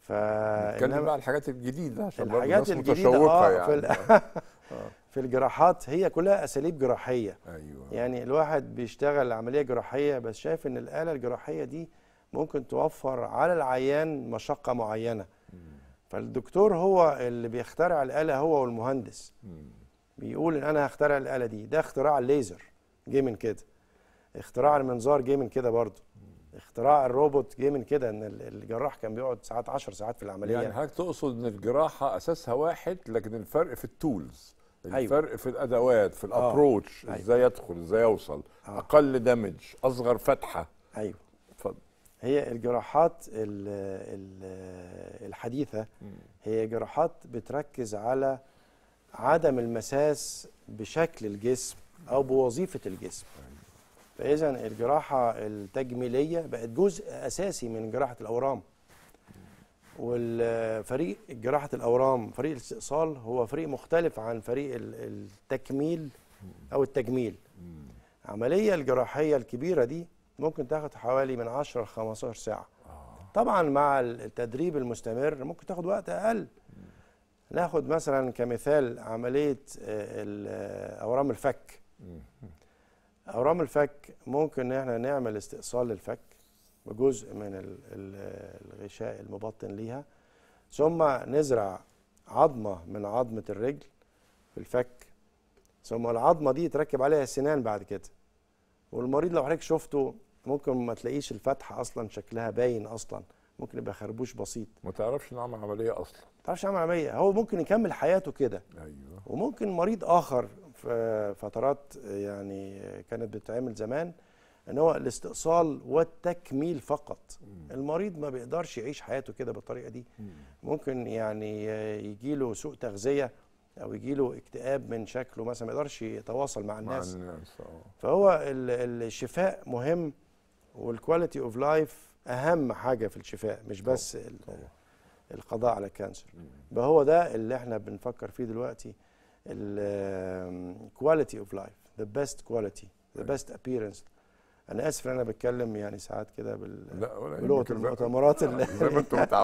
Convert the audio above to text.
ف نتكلم بقى على الحاجات الجديده عشان الحاجات الجديده آه يعني. في, آه. في الجراحات هي كلها اساليب جراحيه ايوه يعني الواحد بيشتغل عمليه جراحيه بس شايف ان الاله الجراحيه دي ممكن توفر على العيان مشقه معينه فالدكتور هو اللي بيخترع الاله هو والمهندس بيقول ان انا هخترع الاله دي ده اختراع الليزر جه من كده اختراع المنظار جه من كده برضه اختراع الروبوت جه من كده ان الجراح كان بيقعد ساعات 10 ساعات في العمليه يعني حضرتك تقصد ان الجراحه اساسها واحد لكن الفرق في التولز أيوة. الفرق أيوة. في الادوات في آه. الابروتش أيوة. ازاي يدخل ازاي يوصل أوه. اقل دمج اصغر فتحه ايوه اتفضل هي الجراحات الـ الـ الحديثه هي جراحات بتركز على عدم المساس بشكل الجسم او بوظيفه الجسم أيوة. فاذا الجراحه التجميليه بقت جزء اساسي من جراحه الاورام والفريق جراحه الاورام فريق الاستئصال هو فريق مختلف عن فريق التكميل او التجميل العمليه الجراحيه الكبيره دي ممكن تاخد حوالي من 10 ل 15 ساعه آه. طبعا مع التدريب المستمر ممكن تاخد وقت اقل ناخد مثلا كمثال عمليه آه، آه، اورام الفك اورام الفك ممكن ان احنا نعمل استئصال للفك بجزء من الغشاء المبطن ليها ثم نزرع عظمه من عظمه الرجل في الفك ثم العظمه دي يتركب عليها سنان بعد كده والمريض لو حضرتك شفته ممكن ما تلاقيش الفتحه اصلا شكلها باين اصلا ممكن يبقى خربوش بسيط ما تعرفش نعمل عمليه اصلا ما تعرفش نعمل عمليه هو ممكن يكمل حياته كده ايوه وممكن مريض اخر في فترات يعني كانت بتتعمل زمان ان هو الاستئصال والتكميل فقط مم. المريض ما بيقدرش يعيش حياته كده بالطريقه دي مم. ممكن يعني يجي له سوء تغذيه او يجي له اكتئاب من شكله مثلا ما يقدرش يتواصل مع الناس, مع الناس. اه. فهو الشفاء مهم والكواليتي اوف لايف اهم حاجه في الشفاء مش بس طبعا. القضاء على الكانسر فهو ده اللي احنا بنفكر فيه دلوقتي كواليتي اوف لايف ذا بيست كواليتي ذا بيست ابييرنس انا اسف ان انا بتكلم يعني ساعات كده بال... بلغه المؤتمرات زي ما انتم